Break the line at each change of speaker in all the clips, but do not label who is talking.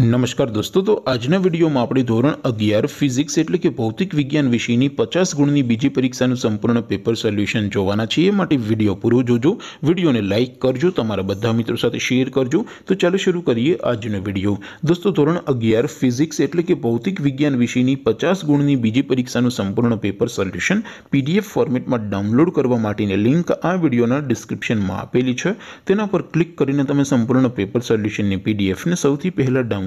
નમસ્કાર દોસ્તો તો આજનો વિડિયોમાં આપડી ધોરણ 11 ફિઝિક્સ એટલે કે ભૌતિક વિજ્ઞાન વિષયની 50 ગુણની બીજી પરીક્ષાનું સંપૂર્ણ પેપર સોલ્યુશન જોવાના છે માટે વિડિયો પૂરું જોજો વિડિયોને લાઈક કરજો તમારા બધા મિત્રો સાથે શેર કરજો તો ચાલો શરુ કરીએ આજનો વિડિયો દોસ્તો ધોરણ 11 ફિઝિક્સ એટલે કે ભૌતિક વિજ્ઞાન વિષયની 50 ગુણની બીજી પરીક્ષાનું સંપૂર્ણ પેપર સોલ્યુશન PDF ફોર્મેટમાં ડાઉનલોડ કરવા માટેની લિંક આ વિડિયોના ડિસ્ક્રિપ્શનમાં આપેલી છે તેના પર ક્લિક કરીને તમે સંપૂર્ણ પેપર સોલ્યુશન ને PDF ને સૌથી પહેલા ડાઉનલોડ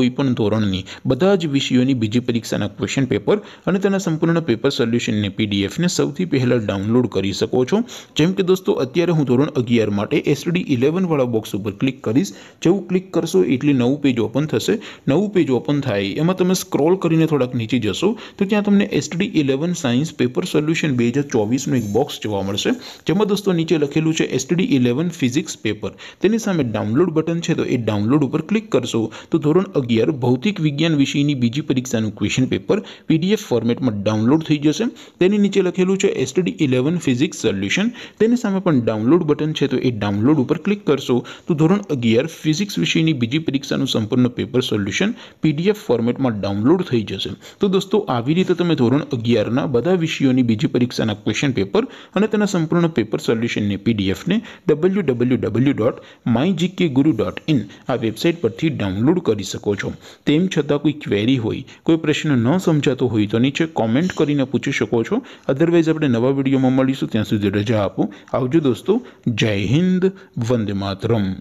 ગુઇપન ધોરણની બધા જ વિષયોની બીજી પરીક્ષાના ક્વેશ્ચન પેપર અને તેના સંપૂર્ણના પેપર સોલ્યુશન ને પીડીએફ ને સૌથી પહેલા ડાઉનલોડ કરી શકો છો જેમ કે દોસ્તો અત્યારે હું ધોરણ 11 માટે STD 11 વાળો બોક્સ ઉપર ક્લિક કરીશ જેવું ક્લિક કરશો એટલે નવું પેજ ઓપન થશે નવું પેજ ઓપન થાય એમાં તમે સ્ક્રોલ કરીને થોડક નીચે જશો તો ત્યાં તમને STD 11 સાયન્સ પેપર સોલ્યુશન 2024 નો એક બોક્સ જોવા મળશે જેમ કે દોસ્તો નીચે લખેલું છે STD 11 ફિઝિક્સ પેપર તેની સામે ડાઉનલોડ બટન છે તો એ ડાઉનલોડ ઉપર ક્લિક કરશો તો ધોરણ 11er भौतिक विज्ञान विषयनी બીજી પરીક્ષા નું ક્વેશ્ચન પેપર PDF ફોર્મેટ માં ડાઉનલોડ થઈ જશે તેની નીચે લખેલું છે STD 11 Physics Solution તેની સામે પણ ડાઉનલોડ બટન છે તો એ ડાઉનલોડ ઉપર ક્લિક કરશો તો ધોરણ 11 ફિઝિક્સ વિષયની બીજી પરીક્ષા નું સંપૂર્ણ પેપર સોલ્યુશન PDF ફોર્મેટ માં ડાઉનલોડ થઈ જશે તો દોસ્તો આવી રીતે તમે ધોરણ 11 ના બધા વિષયોની બીજી પરીક્ષા ના ક્વેશ્ચન પેપર અને તેના સંપૂર્ણ પેપર સોલ્યુશન ને PDF ને www.mygkguru.in આ વેબસાઈટ પરથી ડાઉનલોડ કરી શકો છો જો તેમ છતાં કોઈ ક્વેરી હોય કોઈ પ્રશ્ન ન સમજાતો હોય તો નીચે કમેન્ટ કરીને પૂછી શકો છો અધરવાઇઝ આપણે નવા વિડિયોમાં મળીશું ત્યાં સુધી જ જવાબ આપું આવજો દોસ્તો જય હિન્દ વંદે માતરમ